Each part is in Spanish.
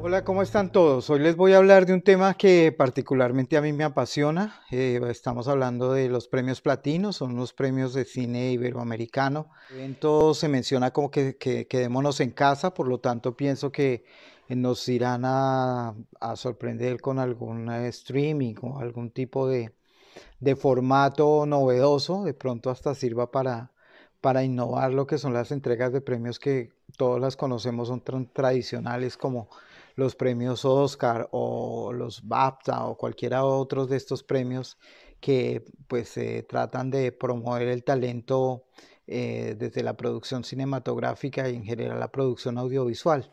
Hola, ¿cómo están todos? Hoy les voy a hablar de un tema que particularmente a mí me apasiona. Eh, estamos hablando de los premios platinos, son los premios de cine iberoamericano. En todo se menciona como que, que, quedémonos en casa, por lo tanto pienso que nos irán a, sorprender con algún eh, streaming o algún tipo de, de formato novedoso. De pronto hasta sirva para, para innovar lo que son las entregas de premios que todos las conocemos, son tan tradicionales como los premios Oscar o los BAFTA o cualquiera otros de estos premios que pues se tratan de promover el talento eh, desde la producción cinematográfica y en general la producción audiovisual.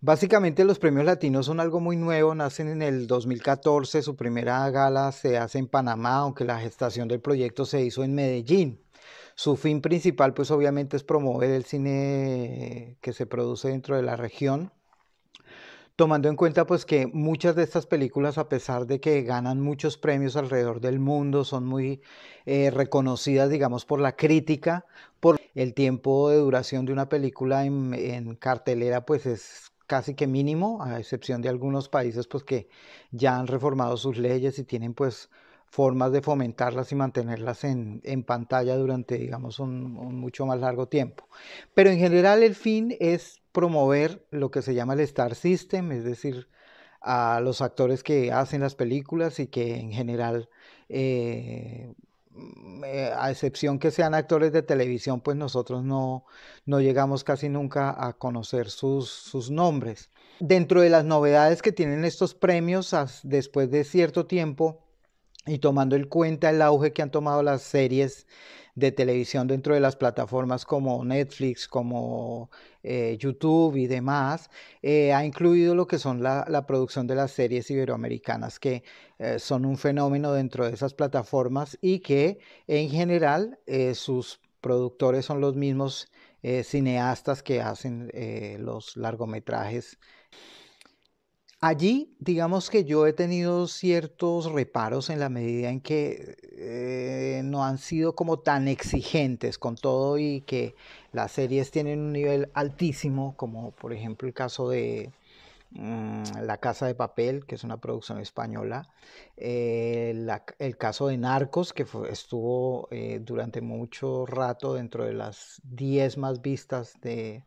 Básicamente los premios latinos son algo muy nuevo, nacen en el 2014, su primera gala se hace en Panamá, aunque la gestación del proyecto se hizo en Medellín. Su fin principal pues obviamente es promover el cine que se produce dentro de la región tomando en cuenta pues que muchas de estas películas, a pesar de que ganan muchos premios alrededor del mundo, son muy eh, reconocidas, digamos, por la crítica, por el tiempo de duración de una película en, en cartelera, pues es casi que mínimo, a excepción de algunos países pues que ya han reformado sus leyes y tienen pues formas de fomentarlas y mantenerlas en, pantalla durante, digamos, un, mucho más largo tiempo. Pero en general el fin es promover lo que se llama el Star System, es decir, a los actores que hacen las películas y que en general, eh, mm, eh, a excepción que sean actores de televisión, pues nosotros no, no llegamos casi nunca a conocer sus, sus nombres. Dentro de las novedades que tienen estos premios, después de cierto tiempo, y tomando en cuenta el auge que han tomado las series de televisión dentro de las plataformas como Netflix, como eh, YouTube y demás, eh, ha incluido lo que son la, producción de las series iberoamericanas, que eh, son un fenómeno dentro de esas plataformas y que en general sus productores son los mismos cineastas que hacen los largometrajes Allí, digamos que yo he tenido ciertos reparos en la medida en que eh, no han sido como tan exigentes con todo y que las series tienen un nivel altísimo, como por ejemplo el caso de mm, La Casa de Papel, que es una producción española, eh, el caso de Narcos, que estuvo eh, durante mucho rato dentro de las 10 más vistas de,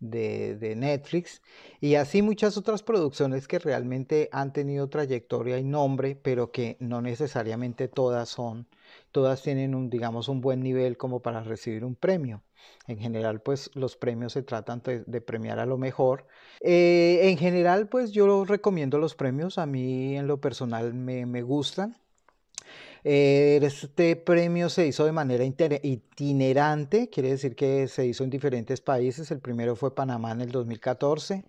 de, Netflix y así muchas otras producciones que realmente han tenido trayectoria y nombre, pero que no necesariamente todas son, todas tienen un, digamos, un buen nivel como para recibir un premio. En general, pues los premios se tratan de, premiar a lo mejor. Eh, en general, pues yo recomiendo los premios, a mí en lo personal me, me gustan. Eh, este premio se hizo de manera itinerante, quiere decir que se hizo en diferentes países. El primero fue Panamá en el 2014,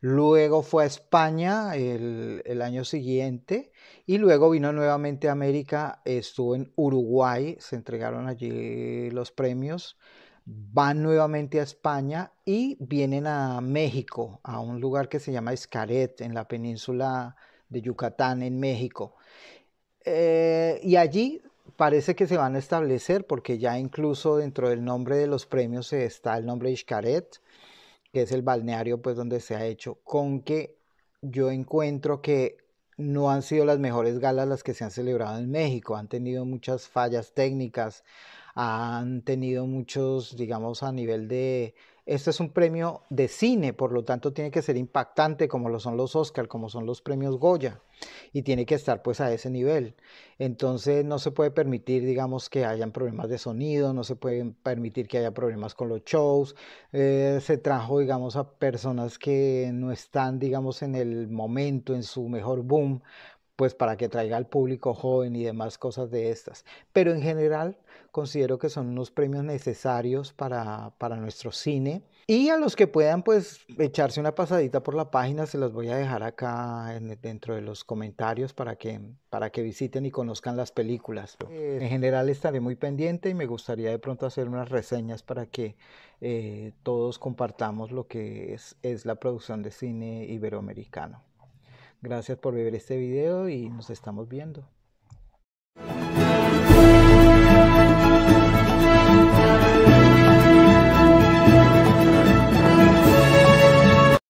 luego fue a España el, año siguiente y luego vino nuevamente a América, estuvo en Uruguay, se entregaron allí los premios van nuevamente a España y vienen a México, a un lugar que se llama Escaret, en la península de Yucatán, en México. Eh, y allí parece que se van a establecer, porque ya incluso dentro del nombre de los premios está el nombre Iscaret, que es el balneario pues donde se ha hecho, con que yo encuentro que no han sido las mejores galas las que se han celebrado en México, han tenido muchas fallas técnicas, han tenido muchos, digamos, a nivel de este es un premio de cine, por lo tanto tiene que ser impactante como lo son los Oscar, como son los premios Goya, y tiene que estar pues a ese nivel. Entonces no se puede permitir, digamos, que hayan problemas de sonido, no se puede permitir que haya problemas con los shows. Eh, se trajo, digamos, a personas que no están, digamos, en el momento, en su mejor boom, pues para que traiga al público joven y demás cosas de estas. Pero en general considero que son unos premios necesarios para, para nuestro cine. Y a los que puedan, pues, echarse una pasadita por la página, se las voy a dejar acá dentro de los comentarios para que, para que visiten y conozcan las películas. en general estaré muy pendiente y me gustaría de pronto hacer unas reseñas para que eh, todos compartamos lo que es la producción de cine iberoamericano. Gracias por ver este video y nos estamos viendo.